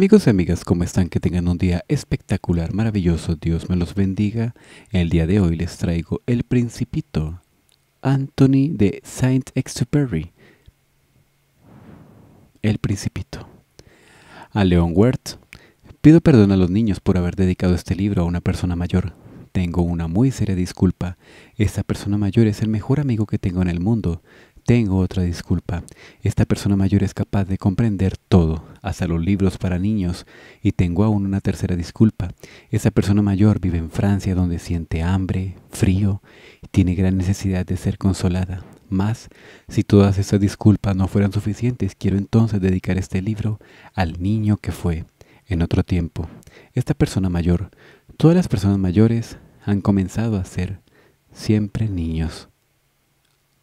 Amigos y amigas, ¿cómo están? Que tengan un día espectacular, maravilloso. Dios me los bendiga. El día de hoy les traigo El Principito, Anthony de Saint-Exupéry. El Principito. A Leon Wert. Pido perdón a los niños por haber dedicado este libro a una persona mayor. Tengo una muy seria disculpa. Esta persona mayor es el mejor amigo que tengo en el mundo. Tengo otra disculpa. Esta persona mayor es capaz de comprender todo, hasta los libros para niños, y tengo aún una tercera disculpa. Esa persona mayor vive en Francia donde siente hambre, frío, y tiene gran necesidad de ser consolada. Más, si todas estas disculpas no fueran suficientes, quiero entonces dedicar este libro al niño que fue en otro tiempo. Esta persona mayor, todas las personas mayores han comenzado a ser siempre niños.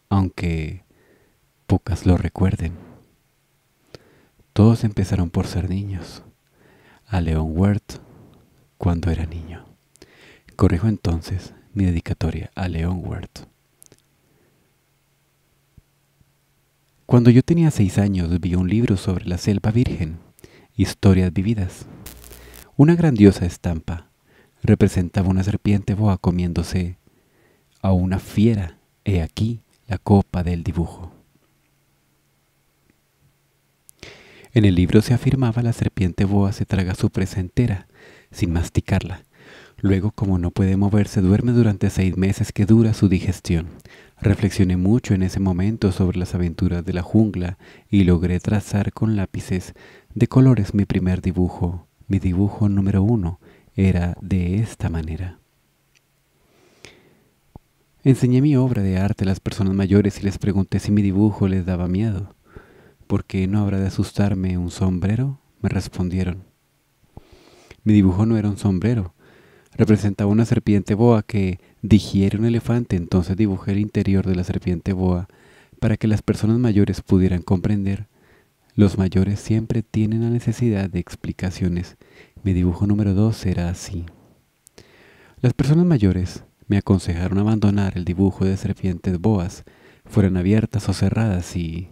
Aunque pocas lo recuerden. Todos empezaron por ser niños. A León Worth, cuando era niño. Corrijo entonces mi dedicatoria a León Wert. Cuando yo tenía seis años vi un libro sobre la selva virgen, Historias vividas. Una grandiosa estampa representaba una serpiente boa comiéndose a una fiera, he aquí la copa del dibujo. En el libro se afirmaba la serpiente boa se traga su presa entera, sin masticarla. Luego, como no puede moverse, duerme durante seis meses que dura su digestión. Reflexioné mucho en ese momento sobre las aventuras de la jungla y logré trazar con lápices de colores mi primer dibujo. Mi dibujo número uno era de esta manera. Enseñé mi obra de arte a las personas mayores y les pregunté si mi dibujo les daba miedo. ¿Por qué no habrá de asustarme un sombrero? me respondieron. Mi dibujo no era un sombrero, representaba una serpiente boa que digiere un elefante, entonces dibujé el interior de la serpiente boa para que las personas mayores pudieran comprender. Los mayores siempre tienen la necesidad de explicaciones. Mi dibujo número dos era así. Las personas mayores me aconsejaron abandonar el dibujo de serpientes boas, fueran abiertas o cerradas y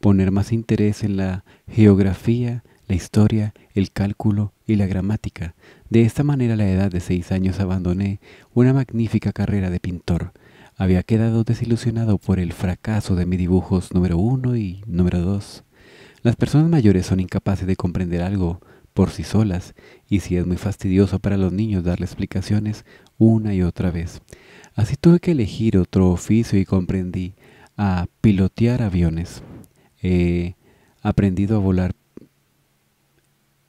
poner más interés en la geografía, la historia, el cálculo y la gramática. De esta manera a la edad de seis años abandoné una magnífica carrera de pintor. Había quedado desilusionado por el fracaso de mis dibujos número uno y número dos. Las personas mayores son incapaces de comprender algo por sí solas, y si es muy fastidioso para los niños darle explicaciones una y otra vez. Así tuve que elegir otro oficio y comprendí a pilotear aviones he aprendido a volar.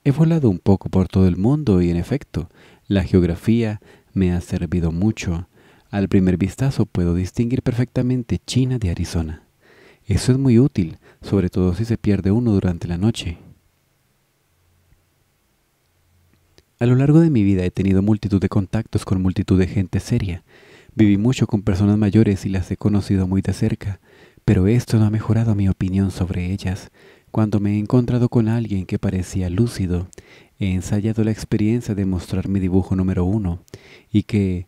He volado un poco por todo el mundo y en efecto, la geografía me ha servido mucho. Al primer vistazo puedo distinguir perfectamente China de Arizona. Eso es muy útil, sobre todo si se pierde uno durante la noche. A lo largo de mi vida he tenido multitud de contactos con multitud de gente seria. Viví mucho con personas mayores y las he conocido muy de cerca pero esto no ha mejorado mi opinión sobre ellas. Cuando me he encontrado con alguien que parecía lúcido, he ensayado la experiencia de mostrar mi dibujo número uno y que,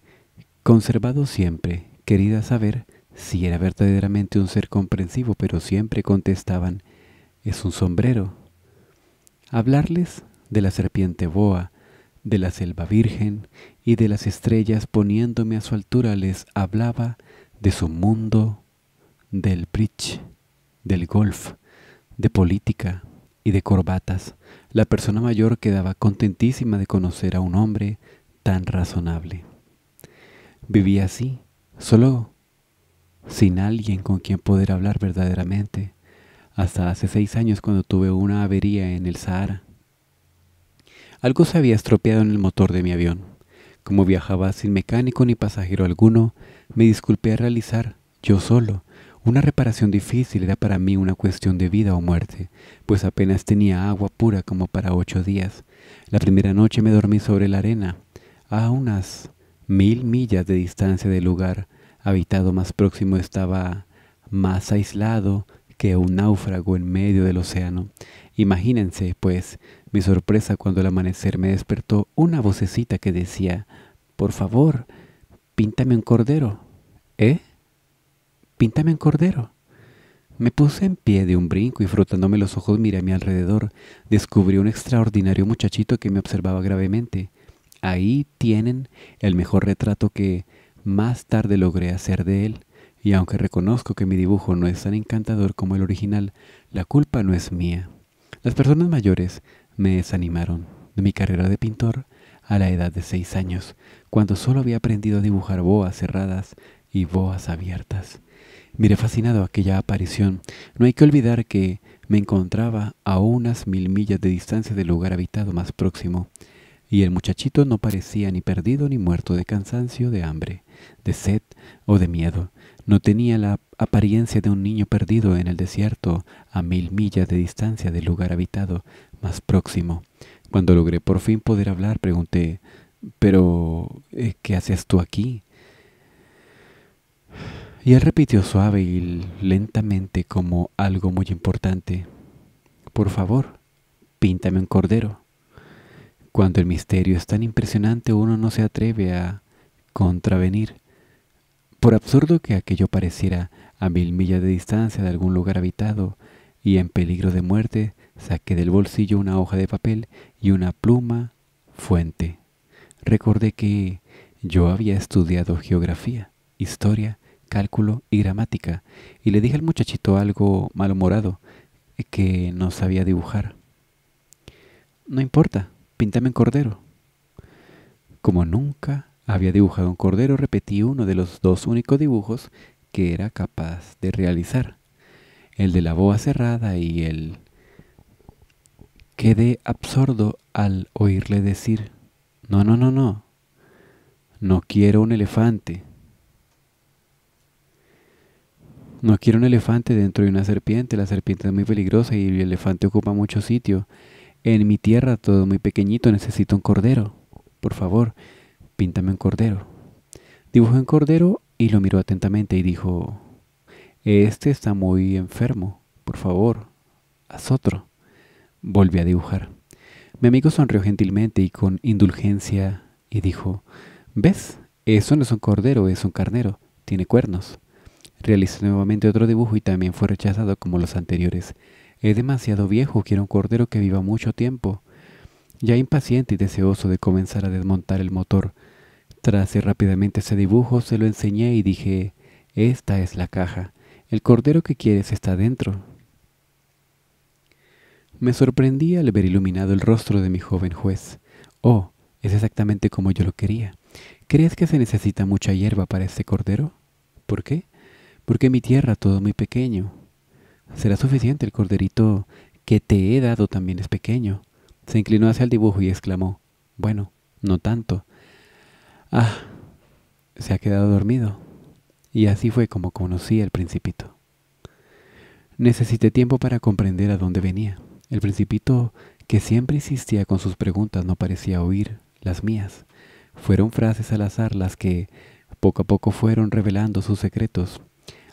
conservado siempre, querida saber si era verdaderamente un ser comprensivo, pero siempre contestaban, es un sombrero. Hablarles de la serpiente boa, de la selva virgen y de las estrellas poniéndome a su altura les hablaba de su mundo del bridge, del golf, de política y de corbatas, la persona mayor quedaba contentísima de conocer a un hombre tan razonable. Vivía así, solo sin alguien con quien poder hablar verdaderamente, hasta hace seis años cuando tuve una avería en el Sahara. Algo se había estropeado en el motor de mi avión. Como viajaba sin mecánico ni pasajero alguno, me disculpé a realizar, yo solo, una reparación difícil era para mí una cuestión de vida o muerte, pues apenas tenía agua pura como para ocho días. La primera noche me dormí sobre la arena, a unas mil millas de distancia del lugar habitado más próximo estaba más aislado que un náufrago en medio del océano. Imagínense, pues, mi sorpresa cuando al amanecer me despertó una vocecita que decía, por favor, píntame un cordero. ¿Eh? Píntame un cordero. Me puse en pie de un brinco y frotándome los ojos miré a mi alrededor. Descubrí un extraordinario muchachito que me observaba gravemente. Ahí tienen el mejor retrato que más tarde logré hacer de él. Y aunque reconozco que mi dibujo no es tan encantador como el original, la culpa no es mía. Las personas mayores me desanimaron de mi carrera de pintor a la edad de seis años, cuando solo había aprendido a dibujar boas cerradas y boas abiertas. Miré fascinado aquella aparición. No hay que olvidar que me encontraba a unas mil millas de distancia del lugar habitado más próximo, y el muchachito no parecía ni perdido ni muerto de cansancio, de hambre, de sed o de miedo. No tenía la apariencia de un niño perdido en el desierto a mil millas de distancia del lugar habitado más próximo. Cuando logré por fin poder hablar, pregunté, ¿pero eh, qué haces tú aquí? Y él repitió suave y lentamente como algo muy importante. Por favor, píntame un cordero. Cuando el misterio es tan impresionante uno no se atreve a contravenir. Por absurdo que aquello pareciera a mil millas de distancia de algún lugar habitado y en peligro de muerte, saqué del bolsillo una hoja de papel y una pluma fuente. Recordé que yo había estudiado geografía, historia cálculo y gramática, y le dije al muchachito algo malhumorado eh, que no sabía dibujar. No importa, píntame un cordero. Como nunca había dibujado un cordero, repetí uno de los dos únicos dibujos que era capaz de realizar, el de la boa cerrada y el... Quedé absorto al oírle decir, no, no, no, no, no quiero un elefante, No quiero un elefante dentro de una serpiente, la serpiente es muy peligrosa y el elefante ocupa mucho sitio. En mi tierra todo muy pequeñito, necesito un cordero. Por favor, píntame un cordero. Dibujó un cordero y lo miró atentamente y dijo, Este está muy enfermo, por favor, haz otro. Volví a dibujar. Mi amigo sonrió gentilmente y con indulgencia y dijo, ¿ves? Eso no es un cordero, es un carnero, tiene cuernos. Realizó nuevamente otro dibujo y también fue rechazado como los anteriores. Es demasiado viejo, quiero un cordero que viva mucho tiempo. Ya impaciente y deseoso de comenzar a desmontar el motor, tracé rápidamente ese dibujo, se lo enseñé y dije, esta es la caja. El cordero que quieres está dentro. Me sorprendí al ver iluminado el rostro de mi joven juez. Oh, es exactamente como yo lo quería. ¿Crees que se necesita mucha hierba para este cordero? ¿Por qué? porque mi tierra todo muy pequeño. Será suficiente el corderito que te he dado también es pequeño. Se inclinó hacia el dibujo y exclamó, bueno, no tanto. Ah, se ha quedado dormido. Y así fue como conocí al principito. Necesité tiempo para comprender a dónde venía. El principito, que siempre insistía con sus preguntas, no parecía oír las mías. Fueron frases al azar las que poco a poco fueron revelando sus secretos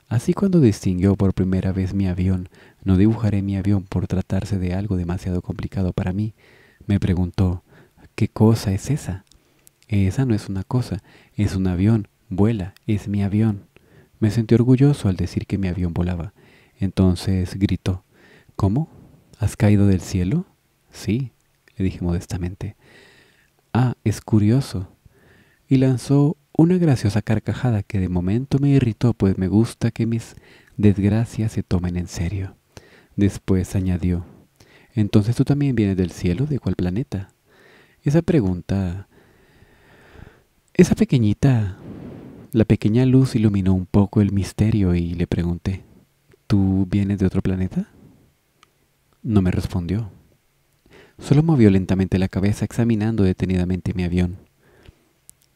Así cuando distinguió por primera vez mi avión, no dibujaré mi avión por tratarse de algo demasiado complicado para mí, me preguntó, ¿qué cosa es esa? Esa no es una cosa, es un avión, vuela, es mi avión. Me sentí orgulloso al decir que mi avión volaba. Entonces gritó, ¿Cómo? ¿Has caído del cielo? Sí, le dije modestamente. Ah, es curioso. Y lanzó una graciosa carcajada que de momento me irritó, pues me gusta que mis desgracias se tomen en serio. Después añadió, ¿entonces tú también vienes del cielo? ¿De cuál planeta? Esa pregunta... Esa pequeñita... La pequeña luz iluminó un poco el misterio y le pregunté, ¿tú vienes de otro planeta? No me respondió. Solo movió lentamente la cabeza examinando detenidamente mi avión.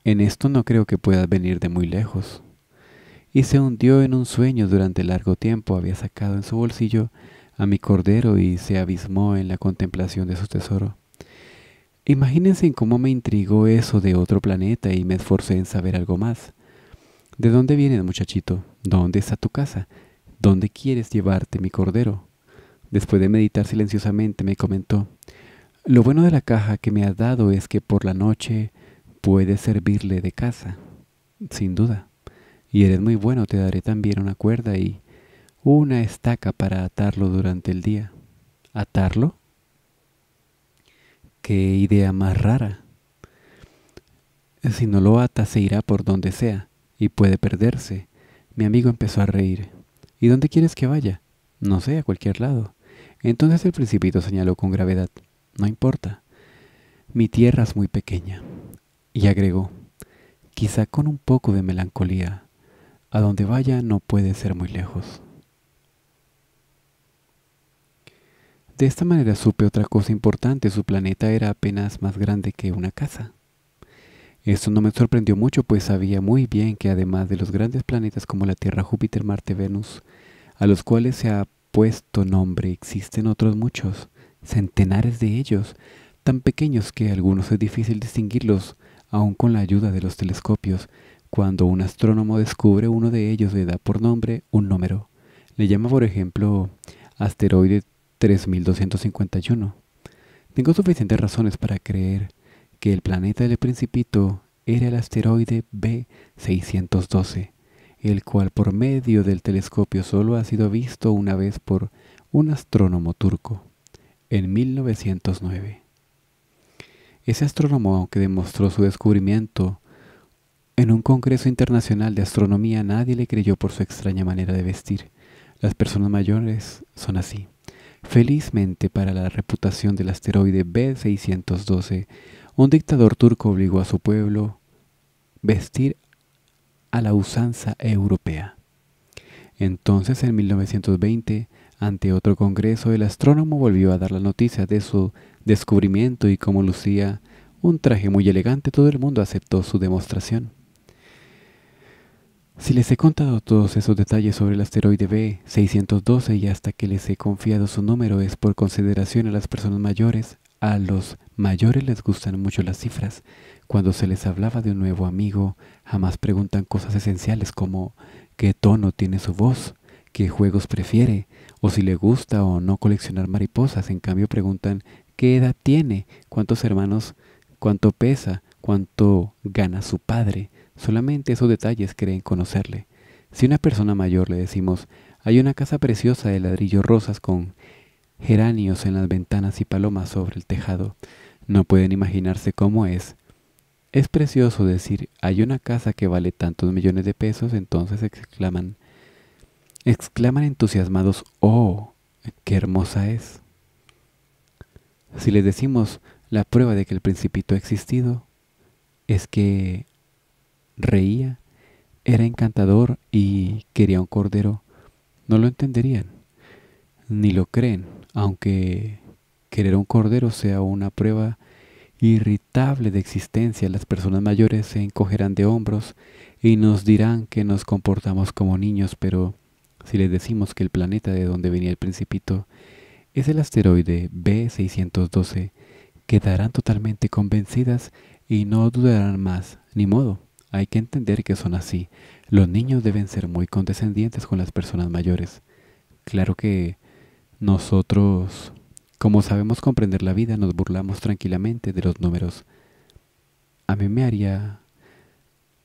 En esto no creo que puedas venir de muy lejos. Y se hundió en un sueño durante largo tiempo. Había sacado en su bolsillo a mi cordero y se abismó en la contemplación de su tesoro. Imagínense cómo me intrigó eso de otro planeta y me esforcé en saber algo más. ¿De dónde vienes, muchachito? ¿Dónde está tu casa? ¿Dónde quieres llevarte mi cordero? Después de meditar silenciosamente me comentó, Lo bueno de la caja que me has dado es que por la noche puede servirle de casa, sin duda. Y eres muy bueno, te daré también una cuerda y una estaca para atarlo durante el día. ¿Atarlo? Qué idea más rara. Si no lo ata, se irá por donde sea y puede perderse. Mi amigo empezó a reír. ¿Y dónde quieres que vaya? No sé, a cualquier lado. Entonces el principito señaló con gravedad. No importa. Mi tierra es muy pequeña y agregó, quizá con un poco de melancolía, a donde vaya no puede ser muy lejos. De esta manera supe otra cosa importante, su planeta era apenas más grande que una casa. Esto no me sorprendió mucho, pues sabía muy bien que además de los grandes planetas como la Tierra, Júpiter, Marte, Venus, a los cuales se ha puesto nombre, existen otros muchos, centenares de ellos, tan pequeños que algunos es difícil distinguirlos aun con la ayuda de los telescopios, cuando un astrónomo descubre uno de ellos le da por nombre un número. Le llama, por ejemplo, asteroide 3251. Tengo suficientes razones para creer que el planeta del Principito era el asteroide B612, el cual por medio del telescopio solo ha sido visto una vez por un astrónomo turco, en 1909. Ese astrónomo que demostró su descubrimiento en un Congreso Internacional de Astronomía nadie le creyó por su extraña manera de vestir. Las personas mayores son así. Felizmente para la reputación del asteroide B612, un dictador turco obligó a su pueblo vestir a la usanza europea. Entonces, en 1920, ante otro congreso, el astrónomo volvió a dar la noticia de su descubrimiento y como lucía un traje muy elegante, todo el mundo aceptó su demostración. Si les he contado todos esos detalles sobre el asteroide B612 y hasta que les he confiado su número es por consideración a las personas mayores, a los mayores les gustan mucho las cifras. Cuando se les hablaba de un nuevo amigo, jamás preguntan cosas esenciales como qué tono tiene su voz, qué juegos prefiere, o si le gusta o no coleccionar mariposas. En cambio preguntan qué edad tiene, cuántos hermanos, cuánto pesa, cuánto gana su padre. Solamente esos detalles creen conocerle. Si a una persona mayor le decimos, hay una casa preciosa de ladrillos rosas con geranios en las ventanas y palomas sobre el tejado, no pueden imaginarse cómo es. Es precioso decir, hay una casa que vale tantos millones de pesos, entonces exclaman, exclaman entusiasmados, oh, qué hermosa es. Si les decimos la prueba de que el principito ha existido, es que reía, era encantador y quería un cordero, no lo entenderían, ni lo creen, aunque querer un cordero sea una prueba irritable de existencia, las personas mayores se encogerán de hombros y nos dirán que nos comportamos como niños, pero si les decimos que el planeta de donde venía el principito es el asteroide B612, quedarán totalmente convencidas y no dudarán más, ni modo. Hay que entender que son así. Los niños deben ser muy condescendientes con las personas mayores. Claro que nosotros, como sabemos comprender la vida, nos burlamos tranquilamente de los números. A mí me haría...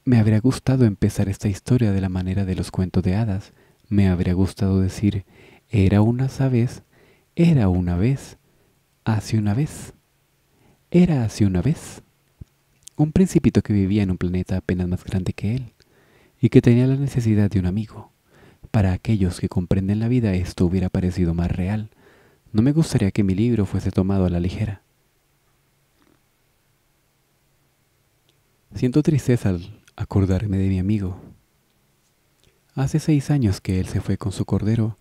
Me habría gustado empezar esta historia de la manera de los cuentos de hadas. Me habría gustado decir, era una sabes era una vez, hace una vez. Era hace una vez un principito que vivía en un planeta apenas más grande que él y que tenía la necesidad de un amigo. Para aquellos que comprenden la vida esto hubiera parecido más real. No me gustaría que mi libro fuese tomado a la ligera. Siento tristeza al acordarme de mi amigo. Hace seis años que él se fue con su cordero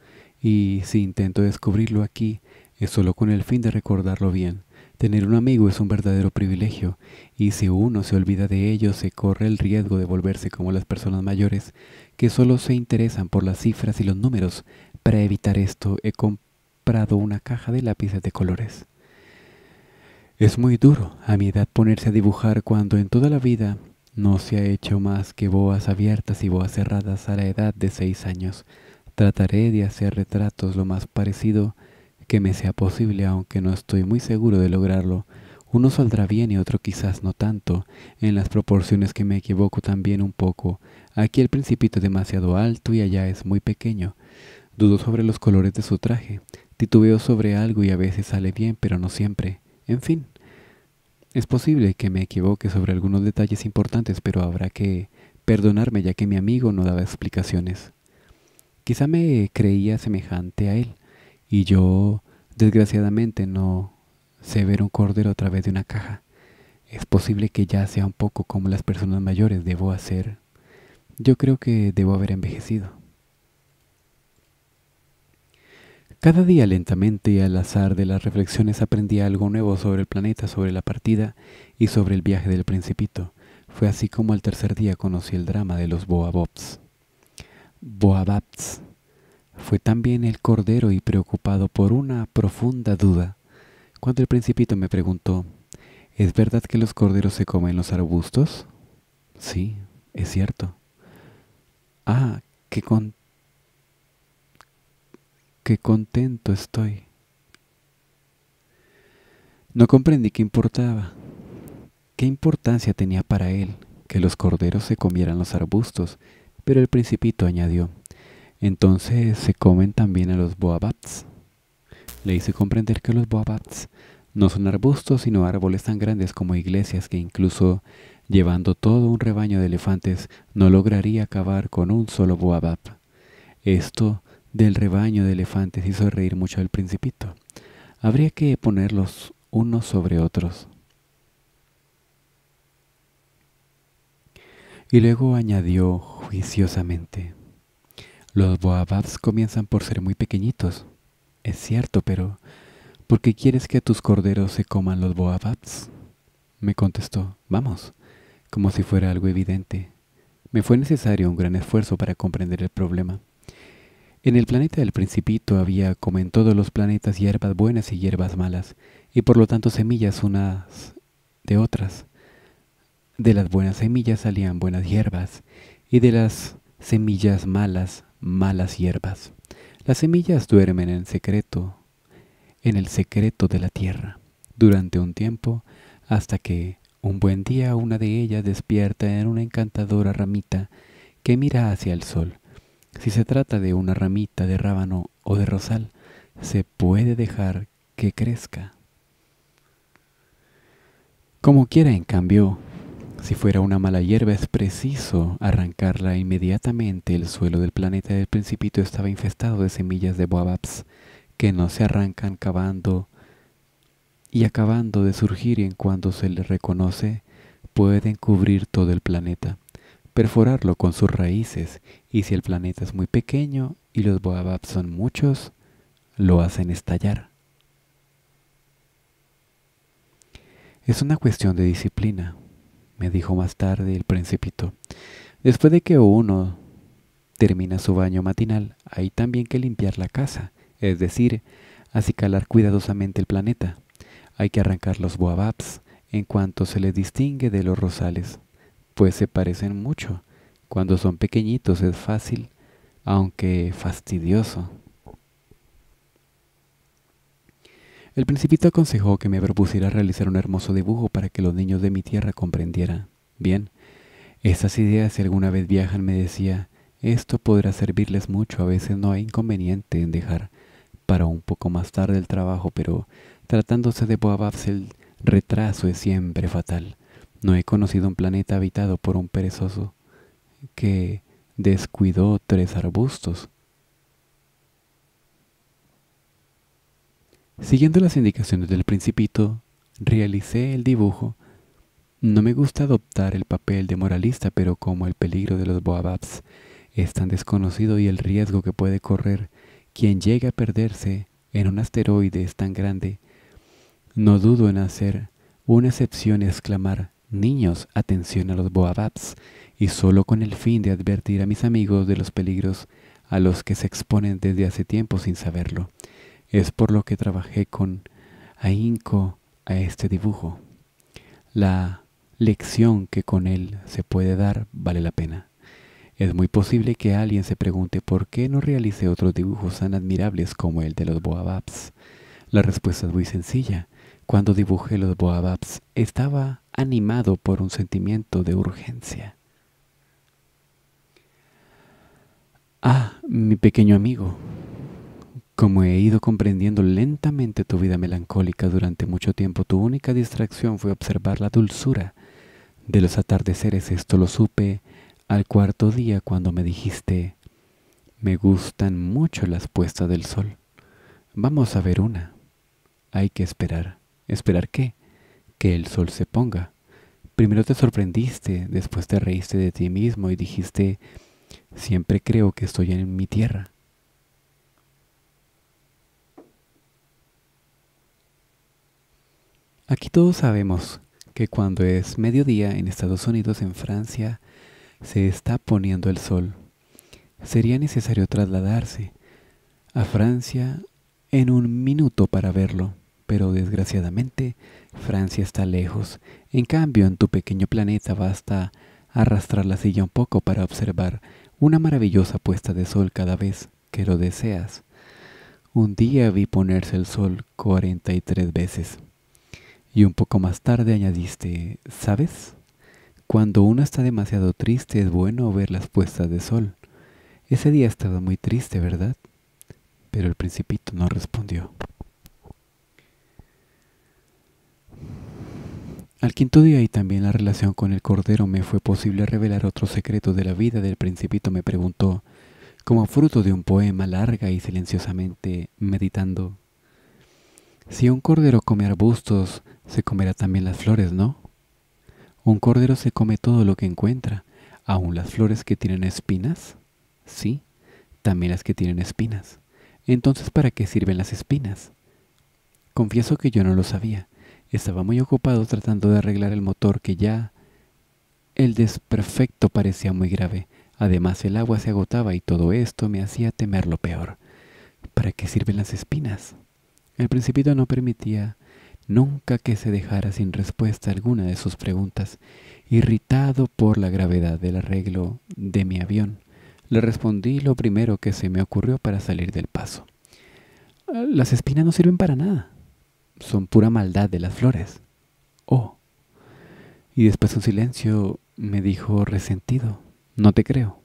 y si intento descubrirlo aquí, es solo con el fin de recordarlo bien. Tener un amigo es un verdadero privilegio, y si uno se olvida de ello, se corre el riesgo de volverse como las personas mayores, que solo se interesan por las cifras y los números. Para evitar esto, he comprado una caja de lápices de colores. Es muy duro a mi edad ponerse a dibujar cuando en toda la vida no se ha hecho más que boas abiertas y boas cerradas a la edad de seis años. Trataré de hacer retratos lo más parecido que me sea posible, aunque no estoy muy seguro de lograrlo. Uno saldrá bien y otro quizás no tanto, en las proporciones que me equivoco también un poco. Aquí el principito es demasiado alto y allá es muy pequeño. Dudo sobre los colores de su traje, titubeo sobre algo y a veces sale bien, pero no siempre. En fin, es posible que me equivoque sobre algunos detalles importantes, pero habrá que perdonarme ya que mi amigo no daba explicaciones. Quizá me creía semejante a él, y yo, desgraciadamente, no sé ver un cordero a través de una caja. Es posible que ya sea un poco como las personas mayores, debo hacer. Yo creo que debo haber envejecido. Cada día lentamente y al azar de las reflexiones aprendí algo nuevo sobre el planeta, sobre la partida y sobre el viaje del principito. Fue así como al tercer día conocí el drama de los Bobs. Boabats Fue también el cordero y preocupado por una profunda duda, cuando el principito me preguntó, ¿es verdad que los corderos se comen los arbustos? Sí, es cierto. Ah, qué, qué contento estoy. No comprendí qué importaba, qué importancia tenía para él que los corderos se comieran los arbustos pero el principito añadió, entonces se comen también a los boabats. Le hice comprender que los boabats no son arbustos, sino árboles tan grandes como iglesias que incluso llevando todo un rebaño de elefantes no lograría acabar con un solo boabab. Esto del rebaño de elefantes hizo reír mucho al principito. Habría que ponerlos unos sobre otros. Y luego añadió juiciosamente, los boababs comienzan por ser muy pequeñitos. Es cierto, pero ¿por qué quieres que tus corderos se coman los boababs? Me contestó, vamos, como si fuera algo evidente. Me fue necesario un gran esfuerzo para comprender el problema. En el planeta del principito había, como en todos los planetas, hierbas buenas y hierbas malas, y por lo tanto semillas unas de otras. De las buenas semillas salían buenas hierbas, y de las semillas malas, malas hierbas. Las semillas duermen en secreto, en el secreto de la tierra, durante un tiempo, hasta que un buen día una de ellas despierta en una encantadora ramita que mira hacia el sol. Si se trata de una ramita de rábano o de rosal, se puede dejar que crezca. Como quiera, en cambio, si fuera una mala hierba es preciso arrancarla inmediatamente. El suelo del planeta del principito estaba infestado de semillas de boababs que no se arrancan cavando y acabando de surgir y en cuanto se les reconoce pueden cubrir todo el planeta, perforarlo con sus raíces y si el planeta es muy pequeño y los boababs son muchos, lo hacen estallar. Es una cuestión de disciplina me dijo más tarde el principito. Después de que uno termina su baño matinal, hay también que limpiar la casa, es decir, acicalar cuidadosamente el planeta. Hay que arrancar los boababs en cuanto se les distingue de los rosales, pues se parecen mucho. Cuando son pequeñitos es fácil, aunque fastidioso, El principito aconsejó que me propusiera realizar un hermoso dibujo para que los niños de mi tierra comprendieran. Bien, estas ideas si alguna vez viajan me decía, esto podrá servirles mucho, a veces no hay inconveniente en dejar para un poco más tarde el trabajo, pero tratándose de Boababs el retraso es siempre fatal. No he conocido un planeta habitado por un perezoso que descuidó tres arbustos. Siguiendo las indicaciones del principito, realicé el dibujo. No me gusta adoptar el papel de moralista, pero como el peligro de los boababs es tan desconocido y el riesgo que puede correr quien llegue a perderse en un asteroide es tan grande, no dudo en hacer una excepción y exclamar, niños, atención a los boababs, y solo con el fin de advertir a mis amigos de los peligros a los que se exponen desde hace tiempo sin saberlo. Es por lo que trabajé con ahínco a este dibujo. La lección que con él se puede dar vale la pena. Es muy posible que alguien se pregunte por qué no realicé otros dibujos tan admirables como el de los Boababs. La respuesta es muy sencilla. Cuando dibujé los Boababs estaba animado por un sentimiento de urgencia. Ah, mi pequeño amigo, como he ido comprendiendo lentamente tu vida melancólica durante mucho tiempo, tu única distracción fue observar la dulzura de los atardeceres. Esto lo supe al cuarto día cuando me dijiste, me gustan mucho las puestas del sol. Vamos a ver una. Hay que esperar. ¿Esperar qué? Que el sol se ponga. Primero te sorprendiste, después te reíste de ti mismo y dijiste, siempre creo que estoy en mi tierra. Aquí todos sabemos que cuando es mediodía en Estados Unidos, en Francia, se está poniendo el sol. Sería necesario trasladarse a Francia en un minuto para verlo, pero desgraciadamente Francia está lejos. En cambio, en tu pequeño planeta basta arrastrar la silla un poco para observar una maravillosa puesta de sol cada vez que lo deseas. Un día vi ponerse el sol 43 veces. Y un poco más tarde añadiste, ¿sabes? Cuando uno está demasiado triste es bueno ver las puestas de sol. Ese día estaba muy triste, ¿verdad? Pero el principito no respondió. Al quinto día y también la relación con el Cordero me fue posible revelar otro secreto de la vida del principito, me preguntó, como fruto de un poema larga y silenciosamente meditando. Si un cordero come arbustos, se comerá también las flores, ¿no? Un cordero se come todo lo que encuentra, aun las flores que tienen espinas. Sí, también las que tienen espinas. Entonces, ¿para qué sirven las espinas? Confieso que yo no lo sabía. Estaba muy ocupado tratando de arreglar el motor que ya... El desperfecto parecía muy grave. Además, el agua se agotaba y todo esto me hacía temer lo peor. ¿Para qué sirven las espinas? El principito no permitía nunca que se dejara sin respuesta alguna de sus preguntas. Irritado por la gravedad del arreglo de mi avión, le respondí lo primero que se me ocurrió para salir del paso. Las espinas no sirven para nada. Son pura maldad de las flores. Oh. Y después un silencio me dijo resentido. No te creo.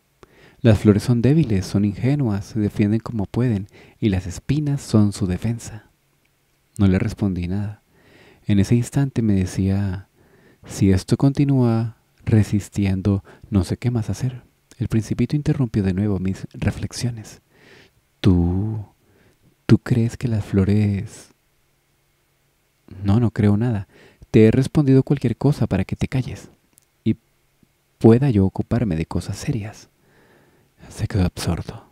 Las flores son débiles, son ingenuas, se defienden como pueden, y las espinas son su defensa. No le respondí nada. En ese instante me decía, si esto continúa resistiendo, no sé qué más hacer. El principito interrumpió de nuevo mis reflexiones. Tú, tú crees que las flores... No, no creo nada. Te he respondido cualquier cosa para que te calles y pueda yo ocuparme de cosas serias. Se quedó absorto.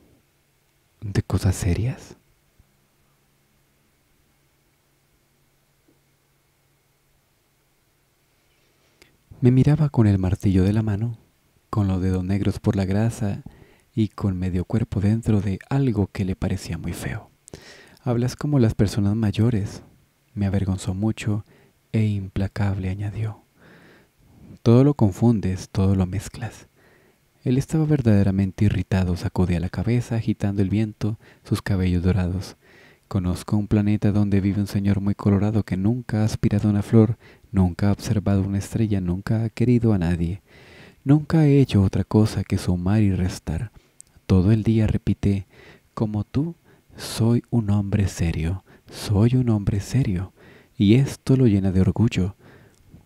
¿De cosas serias? Me miraba con el martillo de la mano, con los dedos negros por la grasa y con medio cuerpo dentro de algo que le parecía muy feo. Hablas como las personas mayores. Me avergonzó mucho e implacable añadió. Todo lo confundes, todo lo mezclas. Él estaba verdaderamente irritado, sacudía la cabeza, agitando el viento, sus cabellos dorados. Conozco un planeta donde vive un señor muy colorado que nunca ha aspirado una flor Nunca ha observado una estrella, nunca ha querido a nadie. Nunca ha hecho otra cosa que sumar y restar. Todo el día repite, como tú, soy un hombre serio, soy un hombre serio. Y esto lo llena de orgullo.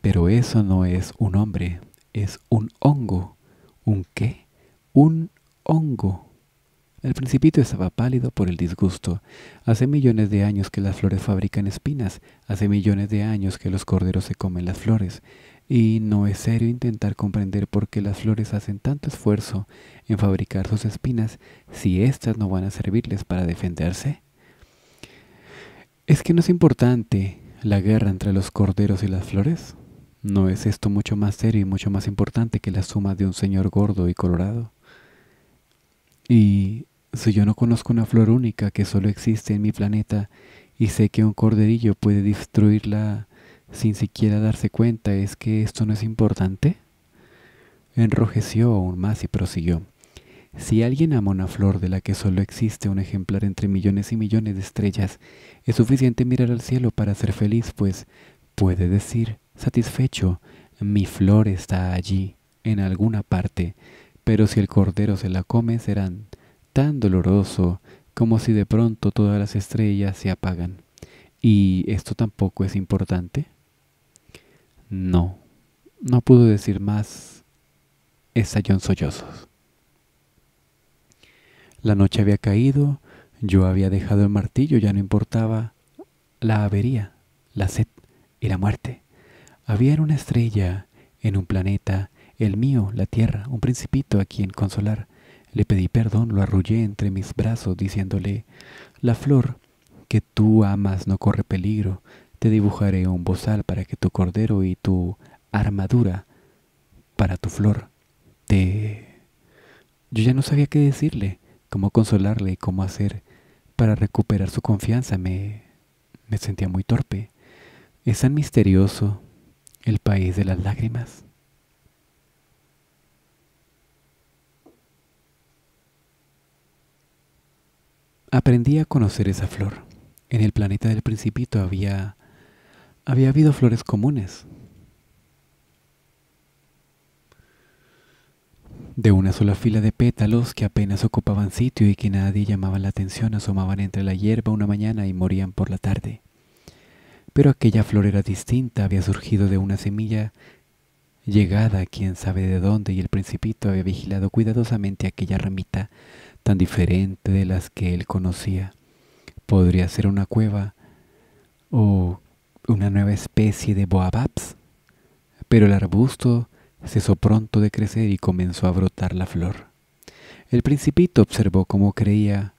Pero eso no es un hombre, es un hongo. ¿Un qué? Un hongo. El principito estaba pálido por el disgusto. Hace millones de años que las flores fabrican espinas, hace millones de años que los corderos se comen las flores, y no es serio intentar comprender por qué las flores hacen tanto esfuerzo en fabricar sus espinas si éstas no van a servirles para defenderse. ¿Es que no es importante la guerra entre los corderos y las flores? ¿No es esto mucho más serio y mucho más importante que la suma de un señor gordo y colorado? Y si yo no conozco una flor única que solo existe en mi planeta y sé que un corderillo puede destruirla sin siquiera darse cuenta, ¿es que esto no es importante? Enrojeció aún más y prosiguió. Si alguien ama una flor de la que solo existe un ejemplar entre millones y millones de estrellas, es suficiente mirar al cielo para ser feliz, pues puede decir, satisfecho, mi flor está allí, en alguna parte, pero si el cordero se la come serán tan doloroso como si de pronto todas las estrellas se apagan. ¿Y esto tampoco es importante? No, no pudo decir más. Estalló en sollozos. La noche había caído, yo había dejado el martillo, ya no importaba la avería, la sed y la muerte. Había en una estrella, en un planeta, el mío, la tierra, un principito a quien consolar, le pedí perdón, lo arrullé entre mis brazos, diciéndole, La flor que tú amas no corre peligro, te dibujaré un bozal para que tu cordero y tu armadura para tu flor te... Yo ya no sabía qué decirle, cómo consolarle y cómo hacer para recuperar su confianza. Me, me sentía muy torpe. Es tan misterioso el país de las lágrimas. Aprendí a conocer esa flor. En el planeta del principito había, había habido flores comunes. De una sola fila de pétalos que apenas ocupaban sitio y que nadie llamaba la atención, asomaban entre la hierba una mañana y morían por la tarde. Pero aquella flor era distinta, había surgido de una semilla llegada a quién sabe de dónde y el principito había vigilado cuidadosamente aquella ramita tan diferente de las que él conocía. Podría ser una cueva o una nueva especie de boababs, pero el arbusto cesó pronto de crecer y comenzó a brotar la flor. El principito observó cómo creía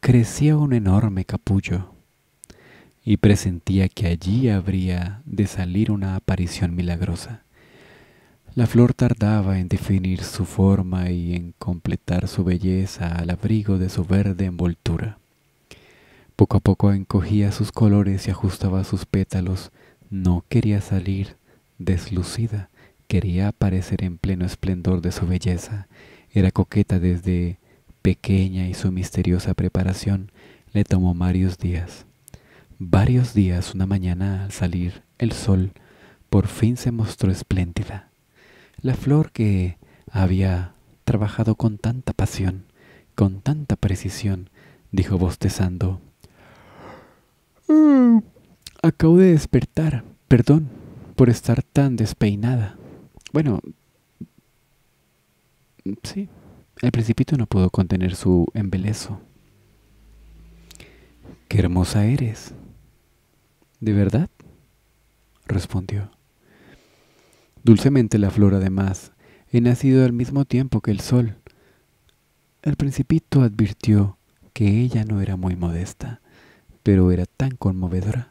crecía un enorme capullo y presentía que allí habría de salir una aparición milagrosa. La flor tardaba en definir su forma y en completar su belleza al abrigo de su verde envoltura. Poco a poco encogía sus colores y ajustaba sus pétalos. No quería salir deslucida, quería aparecer en pleno esplendor de su belleza. Era coqueta desde pequeña y su misteriosa preparación le tomó varios días. Varios días, una mañana al salir el sol, por fin se mostró espléndida la flor que había trabajado con tanta pasión, con tanta precisión, dijo bostezando. Mm, acabo de despertar, perdón por estar tan despeinada. Bueno, sí, el principito no pudo contener su embelezo. Qué hermosa eres. ¿De verdad? respondió. Dulcemente la flor además, he nacido al mismo tiempo que el sol. El principito advirtió que ella no era muy modesta, pero era tan conmovedora.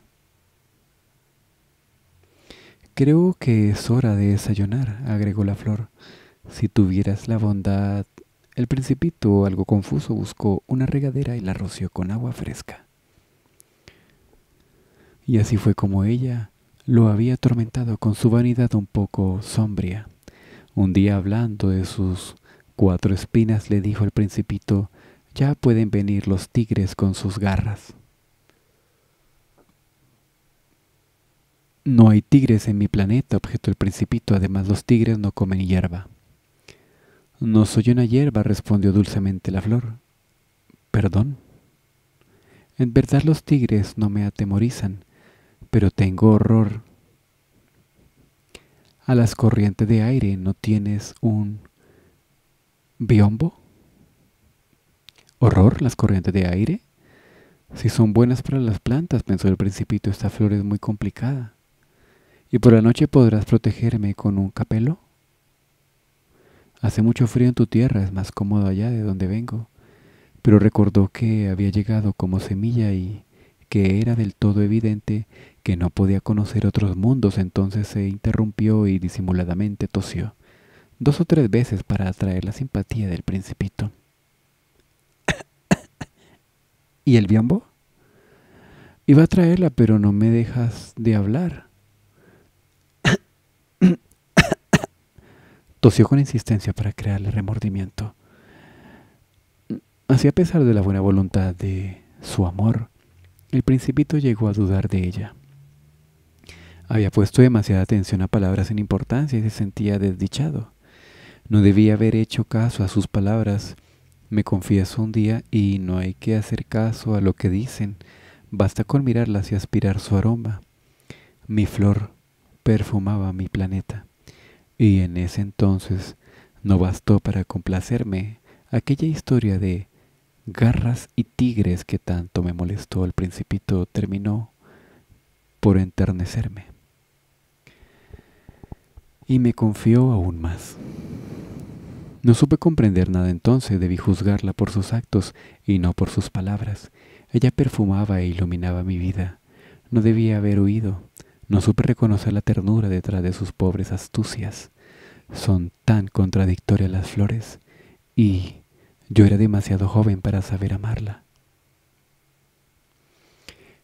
Creo que es hora de desayunar, agregó la flor. Si tuvieras la bondad... El principito, algo confuso, buscó una regadera y la roció con agua fresca. Y así fue como ella lo había atormentado con su vanidad un poco sombria. Un día hablando de sus cuatro espinas le dijo al principito, ya pueden venir los tigres con sus garras. No hay tigres en mi planeta, objetó el principito, además los tigres no comen hierba. No soy una hierba, respondió dulcemente la flor. Perdón. En verdad los tigres no me atemorizan, pero tengo horror. A las corrientes de aire no tienes un biombo. Horror, las corrientes de aire. Si son buenas para las plantas, pensó el principito, esta flor es muy complicada. ¿Y por la noche podrás protegerme con un capelo? Hace mucho frío en tu tierra, es más cómodo allá de donde vengo. Pero recordó que había llegado como semilla y que era del todo evidente que no podía conocer otros mundos, entonces se interrumpió y disimuladamente tosió, dos o tres veces para atraer la simpatía del principito. ¿Y el biombo? Iba a traerla, pero no me dejas de hablar. Tosió con insistencia para crearle remordimiento. Así a pesar de la buena voluntad de su amor, el principito llegó a dudar de ella. Había puesto demasiada atención a palabras sin importancia y se sentía desdichado. No debía haber hecho caso a sus palabras. Me confieso un día y no hay que hacer caso a lo que dicen. Basta con mirarlas y aspirar su aroma. Mi flor perfumaba mi planeta. Y en ese entonces no bastó para complacerme aquella historia de Garras y Tigres que tanto me molestó al principito terminó por enternecerme. Y me confió aún más. No supe comprender nada entonces, debí juzgarla por sus actos y no por sus palabras. Ella perfumaba e iluminaba mi vida. No debía haber huido. No supe reconocer la ternura detrás de sus pobres astucias. Son tan contradictorias las flores y yo era demasiado joven para saber amarla.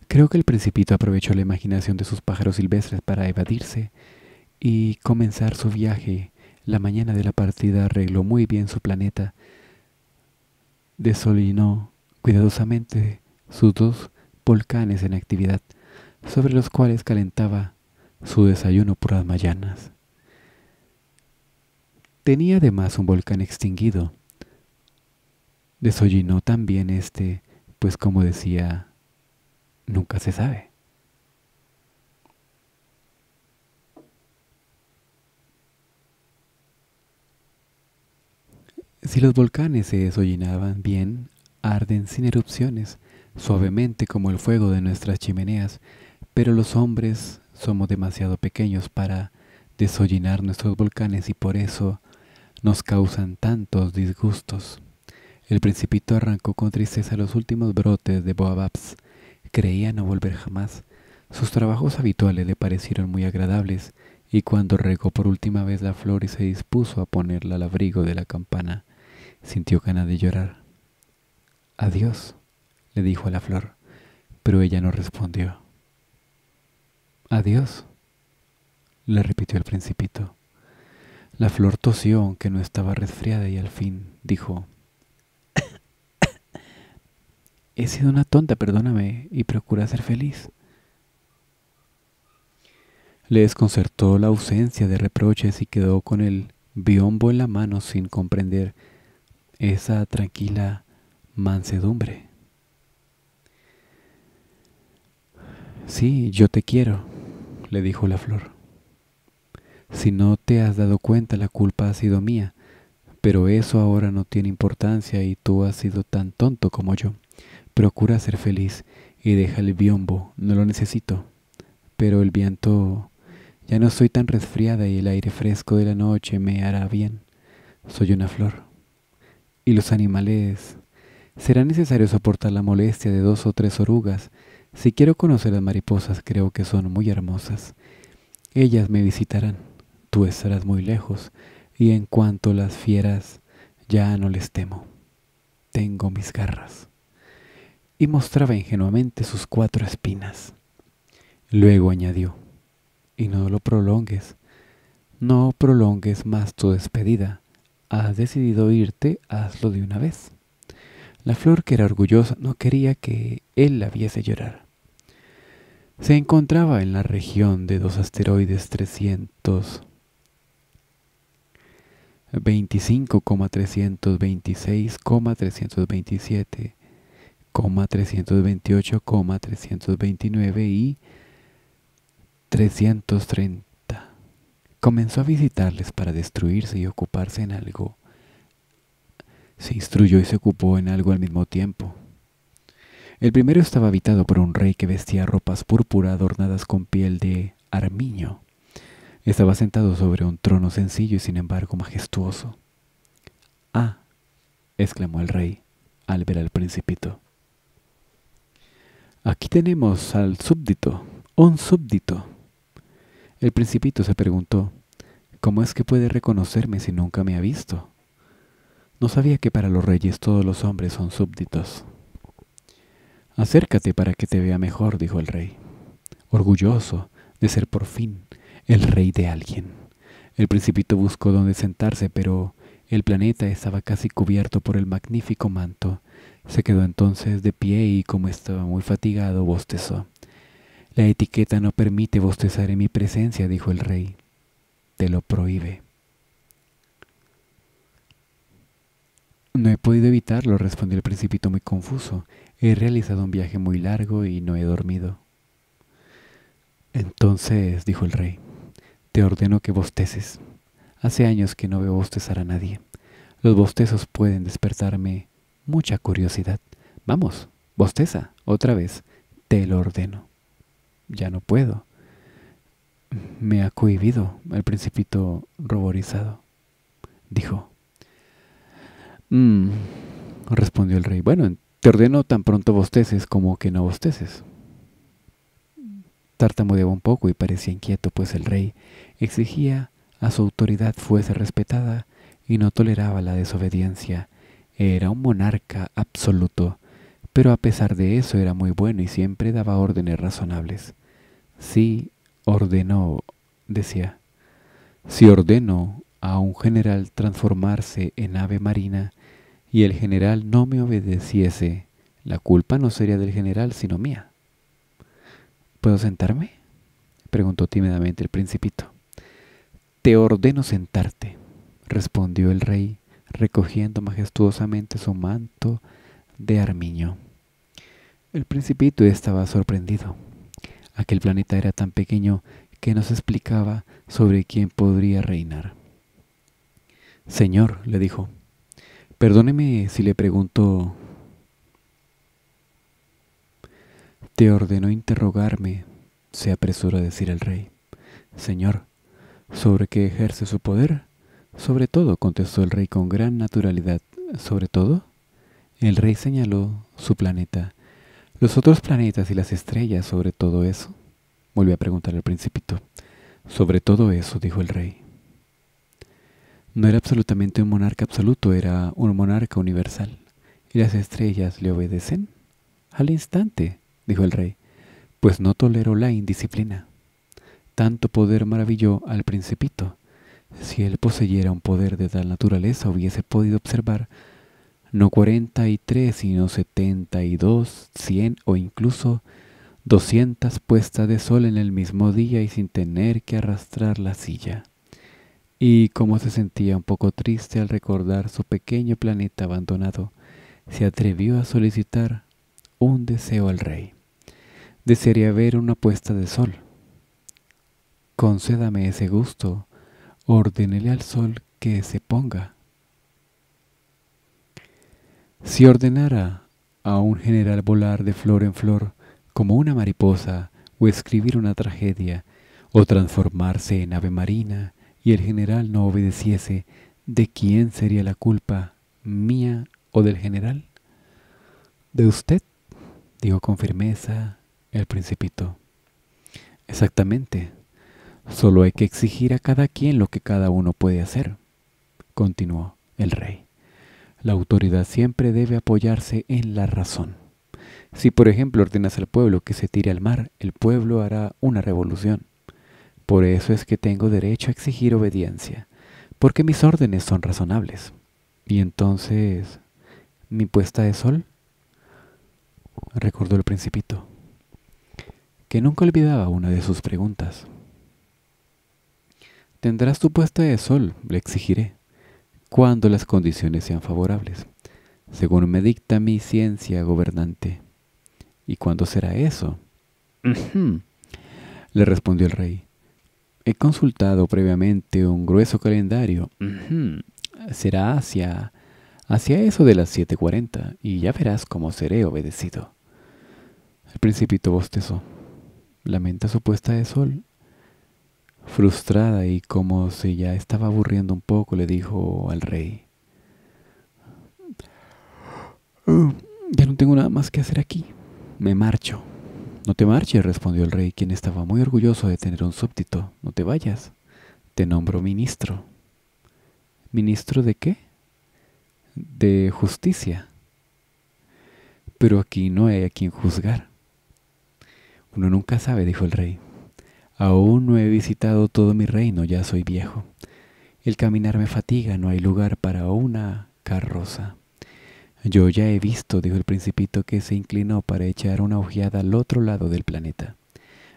Creo que el principito aprovechó la imaginación de sus pájaros silvestres para evadirse y comenzar su viaje. La mañana de la partida arregló muy bien su planeta. Desolinó cuidadosamente sus dos volcanes en actividad, sobre los cuales calentaba su desayuno por las mañanas. Tenía además un volcán extinguido, desollinó también este, pues como decía, nunca se sabe. Si los volcanes se desollinaban bien, arden sin erupciones, suavemente como el fuego de nuestras chimeneas, pero los hombres somos demasiado pequeños para desollinar nuestros volcanes y por eso nos causan tantos disgustos. El principito arrancó con tristeza los últimos brotes de Boababs. Creía no volver jamás. Sus trabajos habituales le parecieron muy agradables, y cuando regó por última vez la flor y se dispuso a ponerla al abrigo de la campana, sintió ganas de llorar. Adiós, le dijo a la flor, pero ella no respondió. Adiós, le repitió el principito. La flor tosió aunque no estaba resfriada y al fin dijo, He sido una tonta, perdóname, y procura ser feliz. Le desconcertó la ausencia de reproches y quedó con el biombo en la mano sin comprender esa tranquila mansedumbre. Sí, yo te quiero, le dijo la flor. Si no te has dado cuenta, la culpa ha sido mía, pero eso ahora no tiene importancia y tú has sido tan tonto como yo. Procura ser feliz y deja el biombo, no lo necesito. Pero el viento... Ya no soy tan resfriada y el aire fresco de la noche me hará bien. Soy una flor. Y los animales... Será necesario soportar la molestia de dos o tres orugas. Si quiero conocer las mariposas, creo que son muy hermosas. Ellas me visitarán. Tú estarás muy lejos. Y en cuanto las fieras, ya no les temo. Tengo mis garras y mostraba ingenuamente sus cuatro espinas. Luego añadió, y no lo prolongues, no prolongues más tu despedida. Has decidido irte, hazlo de una vez. La flor, que era orgullosa, no quería que él la viese llorar. Se encontraba en la región de dos asteroides 300. 25,326,327 329 y 330. Comenzó a visitarles para destruirse y ocuparse en algo. Se instruyó y se ocupó en algo al mismo tiempo. El primero estaba habitado por un rey que vestía ropas púrpura adornadas con piel de armiño. Estaba sentado sobre un trono sencillo y sin embargo majestuoso. Ah, exclamó el rey al ver al principito. Aquí tenemos al súbdito, un súbdito. El principito se preguntó, ¿cómo es que puede reconocerme si nunca me ha visto? No sabía que para los reyes todos los hombres son súbditos. Acércate para que te vea mejor, dijo el rey, orgulloso de ser por fin el rey de alguien. El principito buscó dónde sentarse, pero el planeta estaba casi cubierto por el magnífico manto se quedó entonces de pie y, como estaba muy fatigado, bostezó. La etiqueta no permite bostezar en mi presencia, dijo el rey. Te lo prohíbe. No he podido evitarlo, respondió el principito muy confuso. He realizado un viaje muy largo y no he dormido. Entonces, dijo el rey, te ordeno que bosteces. Hace años que no veo bostezar a nadie. Los bostezos pueden despertarme mucha curiosidad. Vamos, bosteza, otra vez, te lo ordeno. Ya no puedo. Me ha cohibido el principito ruborizado, dijo. Mm", respondió el rey. Bueno, te ordeno tan pronto bosteces como que no bosteces. Tartamudeaba un poco y parecía inquieto, pues el rey exigía a su autoridad fuese respetada y no toleraba la desobediencia era un monarca absoluto, pero a pesar de eso era muy bueno y siempre daba órdenes razonables. Sí, ordenó, decía. Si ordeno a un general transformarse en ave marina y el general no me obedeciese, la culpa no sería del general sino mía. ¿Puedo sentarme? preguntó tímidamente el principito. Te ordeno sentarte, respondió el rey recogiendo majestuosamente su manto de armiño. El principito estaba sorprendido. Aquel planeta era tan pequeño que no se explicaba sobre quién podría reinar. Señor, le dijo, perdóneme si le pregunto... Te ordenó interrogarme, se apresuró a decir el rey. Señor, ¿sobre qué ejerce su poder? Sobre todo, contestó el rey con gran naturalidad. ¿Sobre todo? El rey señaló su planeta. ¿Los otros planetas y las estrellas sobre todo eso? Volvió a preguntar al principito. Sobre todo eso, dijo el rey. No era absolutamente un monarca absoluto, era un monarca universal. ¿Y las estrellas le obedecen? Al instante, dijo el rey, pues no toleró la indisciplina. Tanto poder maravilló al principito, si él poseyera un poder de tal naturaleza, hubiese podido observar no 43, sino 72, 100 o incluso 200 puestas de sol en el mismo día y sin tener que arrastrar la silla. Y como se sentía un poco triste al recordar su pequeño planeta abandonado, se atrevió a solicitar un deseo al rey. Desearía ver una puesta de sol. Concédame ese gusto, Ordenele al sol que se ponga. Si ordenara a un general volar de flor en flor como una mariposa, o escribir una tragedia, o transformarse en ave marina, y el general no obedeciese, ¿de quién sería la culpa, mía o del general? De usted, dijo con firmeza el principito. Exactamente, Solo hay que exigir a cada quien lo que cada uno puede hacer, continuó el rey. La autoridad siempre debe apoyarse en la razón. Si por ejemplo ordenas al pueblo que se tire al mar, el pueblo hará una revolución. Por eso es que tengo derecho a exigir obediencia, porque mis órdenes son razonables. Y entonces, ¿mi puesta de sol? recordó el principito, que nunca olvidaba una de sus preguntas. Tendrás tu puesta de sol, le exigiré, cuando las condiciones sean favorables, según me dicta mi ciencia gobernante. ¿Y cuándo será eso? le respondió el rey. He consultado previamente un grueso calendario. será hacia hacia eso de las 7.40 y ya verás cómo seré obedecido. El principito bostezó. Lamenta su puesta de sol frustrada y como si ya estaba aburriendo un poco, le dijo al rey, mm, ya no tengo nada más que hacer aquí, me marcho. No te marches, respondió el rey, quien estaba muy orgulloso de tener un súbdito. No te vayas, te nombro ministro. ¿Ministro de qué? De justicia. Pero aquí no hay a quien juzgar. Uno nunca sabe, dijo el rey. Aún no he visitado todo mi reino, ya soy viejo. El caminar me fatiga, no hay lugar para una carroza. Yo ya he visto, dijo el principito, que se inclinó para echar una ojeada al otro lado del planeta.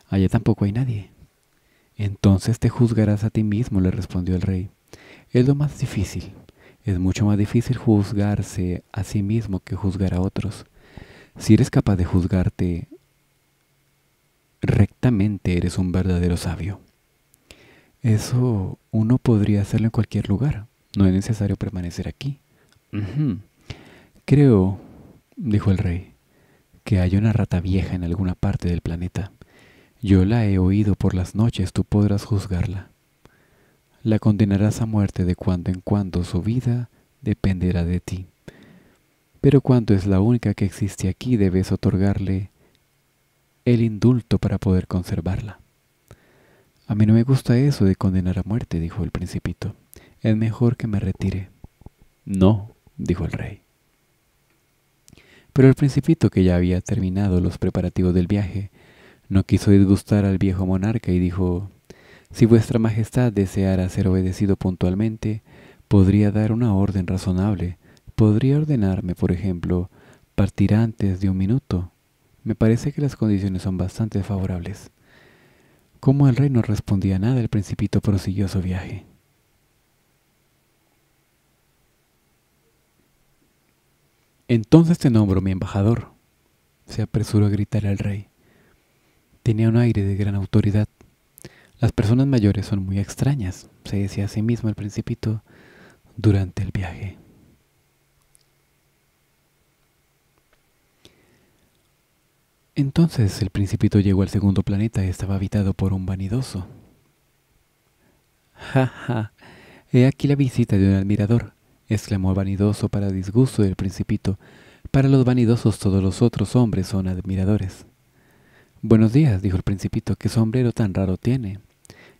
Allá tampoco hay nadie. Entonces te juzgarás a ti mismo, le respondió el rey. Es lo más difícil. Es mucho más difícil juzgarse a sí mismo que juzgar a otros. Si eres capaz de juzgarte rectamente eres un verdadero sabio. Eso uno podría hacerlo en cualquier lugar. No es necesario permanecer aquí. Creo, dijo el rey, que hay una rata vieja en alguna parte del planeta. Yo la he oído por las noches, tú podrás juzgarla. La condenarás a muerte de cuando en cuando, su vida dependerá de ti. Pero cuanto es la única que existe aquí, debes otorgarle el indulto para poder conservarla. A mí no me gusta eso de condenar a muerte, dijo el principito. Es mejor que me retire. No, dijo el rey. Pero el principito, que ya había terminado los preparativos del viaje, no quiso disgustar al viejo monarca y dijo, Si vuestra majestad deseara ser obedecido puntualmente, podría dar una orden razonable. Podría ordenarme, por ejemplo, partir antes de un minuto me parece que las condiciones son bastante favorables. Como el rey no respondía nada, el principito prosiguió su viaje. Entonces te nombro mi embajador, se apresuró a gritar al rey. Tenía un aire de gran autoridad. Las personas mayores son muy extrañas, se decía a sí mismo el principito durante el viaje. Entonces el principito llegó al segundo planeta y estaba habitado por un vanidoso. ¡Ja, ja! He aquí la visita de un admirador, exclamó el vanidoso para disgusto del principito. Para los vanidosos todos los otros hombres son admiradores. Buenos días, dijo el principito, qué sombrero tan raro tiene.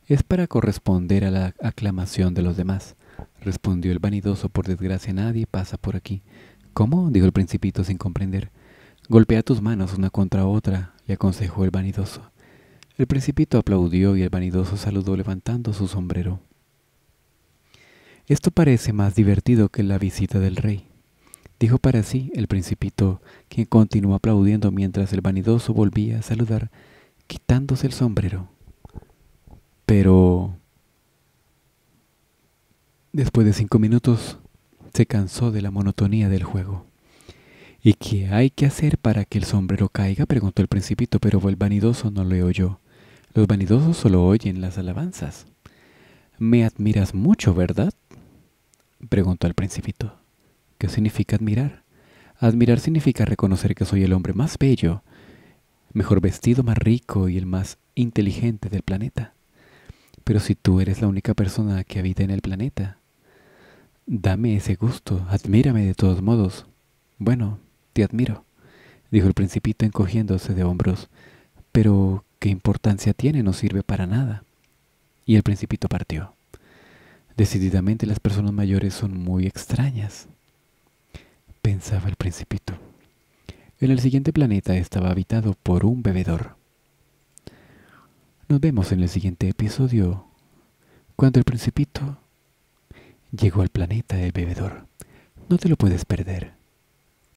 Es para corresponder a la aclamación de los demás, respondió el vanidoso. Por desgracia nadie pasa por aquí. ¿Cómo? dijo el principito sin comprender. Golpea tus manos una contra otra, le aconsejó el vanidoso. El principito aplaudió y el vanidoso saludó levantando su sombrero. Esto parece más divertido que la visita del rey, dijo para sí el principito, quien continuó aplaudiendo mientras el vanidoso volvía a saludar, quitándose el sombrero. Pero... Después de cinco minutos, se cansó de la monotonía del juego. ¿Y qué hay que hacer para que el sombrero caiga? preguntó el principito, pero el vanidoso no lo oyó. Los vanidosos solo oyen las alabanzas. Me admiras mucho, ¿verdad? preguntó el principito. ¿Qué significa admirar? Admirar significa reconocer que soy el hombre más bello, mejor vestido, más rico y el más inteligente del planeta. Pero si tú eres la única persona que habita en el planeta, dame ese gusto, admírame de todos modos. Bueno, te admiro, dijo el principito encogiéndose de hombros. Pero, ¿qué importancia tiene? No sirve para nada. Y el principito partió. Decididamente las personas mayores son muy extrañas, pensaba el principito. En el siguiente planeta estaba habitado por un bebedor. Nos vemos en el siguiente episodio, cuando el principito llegó al planeta del bebedor. No te lo puedes perder.